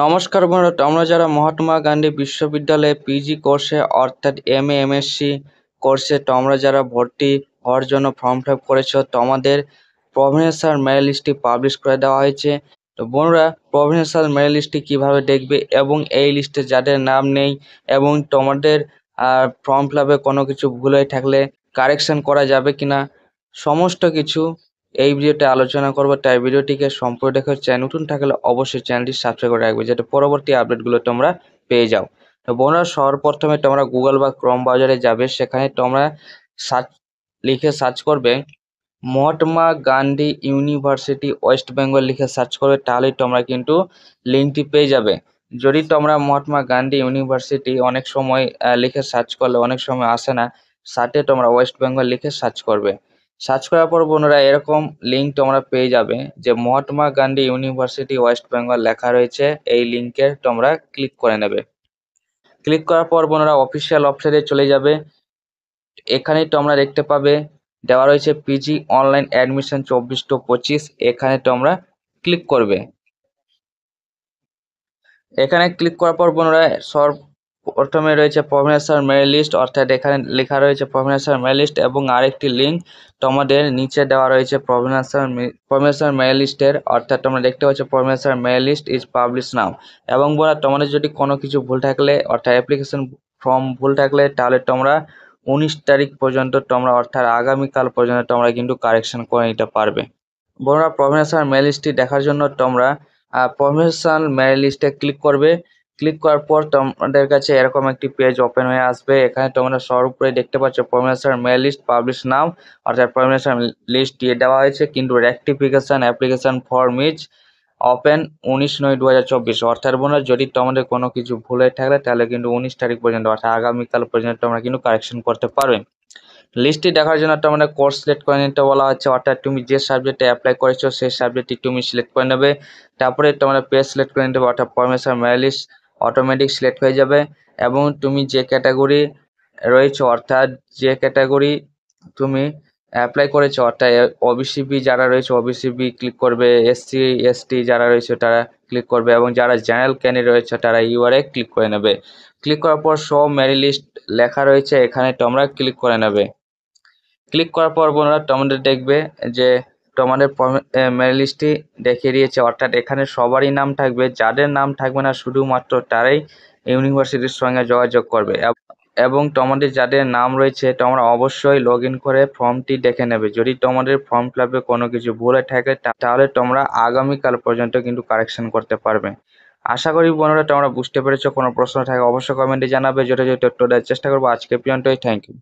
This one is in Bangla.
নমস্কার বন্ধুরা তোমরা যারা মহাত্মা গান্ধী বিশ্ববিদ্যালয়ে পিজি কোর্সে অর্থাৎ এম এ এমএসসি কোর্সে তোমরা যারা ভর্তি হওয়ার জন্য ফর্ম ফিল করেছো তোমাদের প্রভিনেশনাল মেরিট লিস্টটি পাবলিশ করে দেওয়া হয়েছে তো বন্ধুরা প্রভিনেশনাল মেরিট লিস্টটি কীভাবে দেখবে এবং এই লিস্টে যাদের নাম নেই এবং তোমাদের ফর্ম ফিল কোনো কিছু ভুল হয়ে থাকলে কারেকশন করা যাবে কিনা সমস্ত কিছু এই ভিডিওটা আলোচনা করবো তাই ভিডিওটিকে সম্পূর্ণ দেখে চাই নতুন থাকলে অবশ্যই চ্যানেলটি সাবস্ক্রাইব করে রাখবে যাতে পরবর্তী আপডেটগুলো তোমরা পেয়ে যাও তো বন্ধুরা সর্বপ্রথমে তোমরা গুগল বা ক্রম বাজারে যাবে সেখানে তোমরা সার্চ লিখে সার্চ করবে Mahatma Gandhi University West Bengal লিখে সার্চ করবে তাহলেই তোমরা কিন্তু লিঙ্কটি পেয়ে যাবে যদি তোমরা মহাত্মা গান্ধী ইউনিভার্সিটি অনেক সময় লিখে সার্চ করলে অনেক সময় আসে না সাথে তোমরা ওয়েস্ট বেঙ্গল লিখে সার্চ করবে সার্চ করার পর বন্ধুরা এরকম লিঙ্ক তোমরা পেয়ে যাবে যে Mahatma Gandhi University West Bengal লেখা রয়েছে এই লিঙ্কে তোমরা ক্লিক করে নেবে ক্লিক করার পর বন্ধুরা অফিসিয়াল ওয়েবসাইটে চলে যাবে এখানে তোমরা দেখতে পাবে দেওয়া রয়েছে পিজি অনলাইন অ্যাডমিশন চব্বিশ টু পঁচিশ এখানে তোমরা ক্লিক করবে এখানে ক্লিক করার পর বন্ধুরা সব প্রথমে রয়েছে প্রফেসর মেরিট লিস্ট অর্থাৎ এখানে লেখা রয়েছে প্রফেসর মেরিট লিস্ট এবং আরেকটি লিঙ্ক তোমাদের নিচে দেওয়া রয়েছে প্রফেসর প্রফেসর মেরিট লিস্টের অর্থাৎ তোমরা দেখতে পাচ্ছ professor merit list is publish now এবং বলা তোমাদের যদি কোনো কিছু ভুল থাকলে অর্থাৎ অ্যাপ্লিকেশন ফর্ম ভুল থাকলে তাহলে তোমরা উনিশ তারিখ পর্যন্ত তোমরা অর্থাৎ আগামীকাল পর্যন্ত তোমরা কিন্তু কারেকশন করে নিতে পারবে বন্ধুরা প্রফেসর মেরিট লিস্টটি দেখার জন্য তোমরা প্রফেশনাল মেরিট লিস্টে ক্লিক করবে ক্লিক করার পর তোমাদের কাছে এরকম একটি পেজ ওপেন হয়ে আসবে এখানে তোমরা সর উপরে দেখতে পাচ্ছ পারমিশন মেল লিস্ট পাবলিশ নাম অর্থাৎ পারমিশন লিস্ট দিয়ে দেওয়া হয়েছে কিন্তু rectification application form is open উনিশ নয় দু হাজার চব্বিশ অর্থাৎ বোনা যদি তোমাদের কোনো কিছু ভুল হয়ে থাকলে তাহলে কিন্তু উনিশ তারিখ পর্যন্ত অর্থাৎ আগামীকাল পর্যন্ত তোমরা কিন্তু কারেকশন করতে পারবে লিস্টটি দেখার জন্য তোমাদের কোর্স সিলেক্ট করে নিতে বলা হচ্ছে অর্থাৎ তুমি যে সাবজেক্টে অ্যাপ্লাই করেছো সেই সাবজেক্টটি তুমি সিলেক্ট করে নেবে তারপরে তোমরা পেজ সিলেক্ট করে নিতে অর্থাৎ পরমেশ্বর মেয়ার লিস্ট অটোমেটিক সিলেক্ট হয়ে যাবে এবং তুমি যে ক্যাটাগরি রয়েছে অর্থাৎ যে ক্যাটাগরি তুমি অ্যাপ্লাই করেছো অর্থাৎ ওবিসিবি যারা রয়েছে ওবিসিবি ক্লিক করবে এসসি এসটি যারা রয়েছে তারা ক্লিক করবে এবং যারা জেনারেল ক্যানে রয়েছে তারা ইউআরএ ক্লিক করে নেবে ক্লিক করার পর শো মেরি লিস্ট লেখা রয়েছে এখানে তোমরা ক্লিক করে নেবে ক্লিক করার পর বোনরা তোমাদের দেখবে যে তো আমাদের লিস্টটি দেখিয়ে দিয়েছে অর্থাৎ এখানে সবারই নাম থাকবে যাদের নাম থাকবে না শুধুমাত্র তারাই ইউনিভার্সিটির সঙ্গে যোগাযোগ করবে এবং তোমাদের যাদের নাম রয়েছে তোমরা অবশ্যই লগ করে ফর্মটি দেখে নেবে যদি তোমাদের ফর্ম ফিলাপে কোনো কিছু ভুলে থাকে তাহলে তোমরা আগামীকাল পর্যন্ত কিন্তু কারেকশন করতে পারবে আশা করি বন্ধুরা তোমরা বুঝতে পেরেছো কোনো প্রশ্ন থাকে অবশ্যই কমেন্টে জানাবে যথাযথ উত্তর দেওয়ার চেষ্টা করবো আজকে পর্যন্তই থ্যাংক ইউ